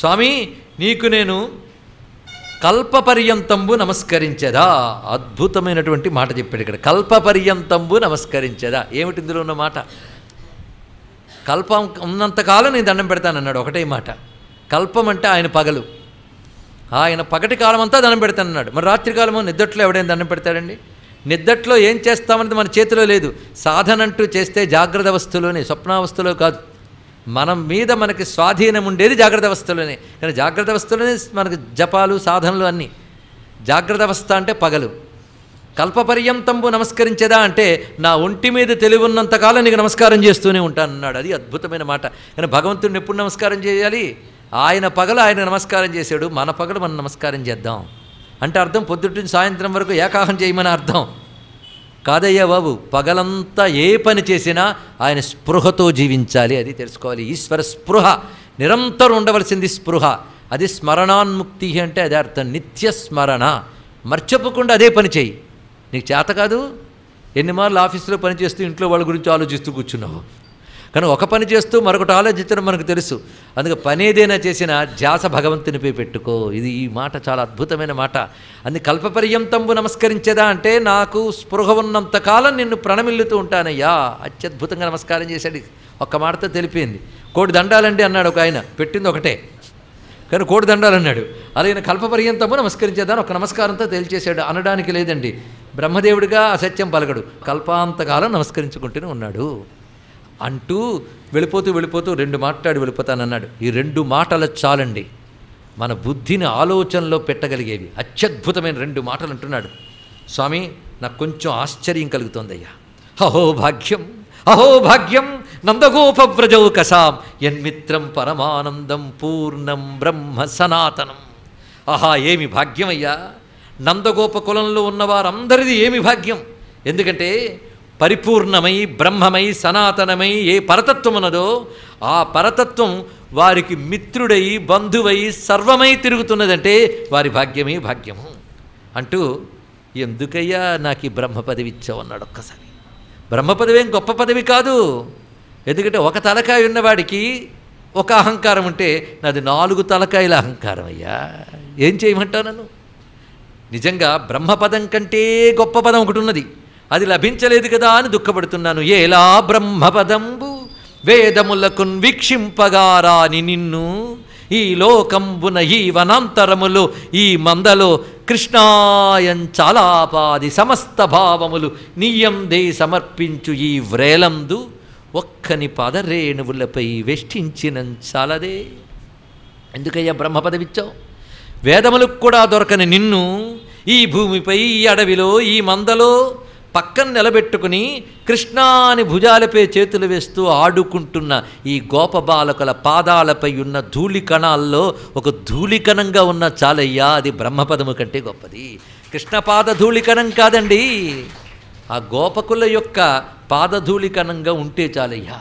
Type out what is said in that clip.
స్వామి నీకు నేను కల్పపర్యంతంబు నమస్కరించదా అద్భుతమైనటువంటి మాట చెప్పాడు ఇక్కడ కల్పపర్యంతంబు నమస్కరించదా ఏమిటి ఇందులో ఉన్న మాట కల్పం ఉన్నంతకాలం నేను దండం పెడతానన్నాడు ఒకటే మాట కల్పం అంటే ఆయన పగలు ఆయన పగటి కాలం అంతా దండం పెడతానన్నాడు మరి రాత్రికాలము నిద్దట్లో ఎవడైనా దండం పెడతాడండి నిద్దట్లో ఏం చేస్తామన్నది మన చేతిలో లేదు సాధన అంటూ చేస్తే జాగ్రత్త వస్తువులోనే స్వప్నావస్థలో కాదు మనం మీద మనకి స్వాధీనం ఉండేది జాగ్రత్త అవస్థలోనే కానీ జాగ్రత్త అవస్థలోనే మనకు జపాలు సాధనలు అన్నీ జాగ్రత్త అవస్థ అంటే పగలు కల్పపర్యంతంబు నమస్కరించేదా అంటే నా ఒంటి మీద తెలివి ఉన్నంతకాలం నీకు నమస్కారం చేస్తూనే ఉంటాను అన్నాడు అది అద్భుతమైన మాట కానీ భగవంతుడిని ఎప్పుడు నమస్కారం చేయాలి ఆయన పగలు ఆయన నమస్కారం చేశాడు మన పగలు మనం నమస్కారం చేద్దాం అంటే అర్థం పొద్దుటి సాయంత్రం వరకు ఏకాహం చేయమని అర్థం కాదయ్యా బాబు పగలంతా ఏ పని చేసినా ఆయన స్పృహతో జీవించాలి అది తెలుసుకోవాలి ఈశ్వర స్పృహ నిరంతరం ఉండవలసింది స్పృహ అది స్మరణాన్ముక్తి అంటే అది అర్థం నిత్య స్మరణ మర్చిపోకుండా అదే పని చేయి నీకు చేత కాదు ఎన్ని మార్లు ఆఫీసులో పనిచేస్తూ ఇంట్లో వాళ్ళ గురించి ఆలోచిస్తూ కూర్చున్నావు కానీ ఒక పని చేస్తూ మరొకటి ఆలోచించడం మనకు తెలుసు అందుకే పని ఏదైనా చేసిన ధ్యాస భగవంతునిపై పెట్టుకో ఇది ఈ మాట చాలా అద్భుతమైన మాట అందు కల్పపర్యంతంబు నమస్కరించేదా అంటే నాకు స్పృహ ఉన్నంతకాలం నిన్ను ప్రణమిల్లుతూ ఉంటానయ్యా అత్యద్భుతంగా నమస్కారం చేశాడు ఒక్క మాటతో తెలిపింది కోటి దండాలండి అన్నాడు ఒక ఆయన పెట్టింది ఒకటే కానీ కోటి దండాలు అన్నాడు అలాగే కల్పపర్యంతము నమస్కరించేదాన్ని ఒక నమస్కారంతో తేల్చేశాడు అనడానికి లేదండి బ్రహ్మదేవుడిగా అసత్యం పలకడు కల్పాంతకాలం నమస్కరించుకుంటూనే ఉన్నాడు అంటూ వెళ్ళిపోతూ వెళ్ళిపోతూ రెండు మాట్లాడి వెళ్ళిపోతానన్నాడు ఈ రెండు మాటలు చాలండి మన బుద్ధిని ఆలోచనలో పెట్టగలిగేవి అత్యద్భుతమైన రెండు మాటలు అంటున్నాడు స్వామి నాకు కొంచెం ఆశ్చర్యం కలుగుతోందయ్యా అయ్యా అహో భాగ్యం అహో భాగ్యం నందగోపవ్రజౌ కసాం యన్మిత్రం పరమానందం పూర్ణం బ్రహ్మ సనాతనం ఆహా ఏమి భాగ్యమయ్యా నందగోప కులంలో ఉన్నవారందరిది ఏమి భాగ్యం ఎందుకంటే పరిపూర్ణమై బ్రహ్మమై సనాతనమై ఏ పరతత్వమున్నదో ఆ పరతత్వం వారికి మిత్రుడై బంధువై సర్వమై తిరుగుతున్నదంటే వారి భాగ్యమే భాగ్యము అంటూ ఎందుకయ్యా నాకు ఈ బ్రహ్మ పదవి ఇచ్చావు అన్నాడు ఒక్కసారి బ్రహ్మ పదవి ఏం గొప్ప పదవి కాదు ఎందుకంటే ఒక తలకాయ ఉన్నవాడికి ఒక అహంకారం ఉంటే నాది నాలుగు తలకాయల అహంకారం అయ్యా ఏం చేయమంటావు నన్ను నిజంగా బ్రహ్మపదం కంటే గొప్ప పదం ఒకటి ఉన్నది అది లభించలేదు కదా అని దుఃఖపడుతున్నాను ఏలా బ్రహ్మపదంబు వేదములకున్ వీక్షింపగారాని నిన్ను ఈ లోకంబున ఈ వనాంతరములు ఈ మందలో కృష్ణాయం చాలాపాది సమస్త భావములు నీయందే సమర్పించు ఈ వ్రేలందు ఒక్కని పాదరేణువులపై వెష్టించినం చాలదే ఎందుకయ్యా బ్రహ్మ వేదములకు కూడా దొరకని నిన్ను ఈ భూమిపై ఈ అడవిలో ఈ మందలో పక్కన నిలబెట్టుకుని కృష్ణాని భుజాలపై చేతులు వేస్తూ ఆడుకుంటున్న ఈ గోప బాలకుల పాదాలపై ఉన్న ధూళి కణాల్లో ఒక ధూళికణంగా ఉన్న చాలయ్యా అది బ్రహ్మపదము కంటే గొప్పది కృష్ణపాద ధూళికణం కాదండి ఆ గోపకుల యొక్క పాదధూళికణంగా ఉంటే చాలయ్యా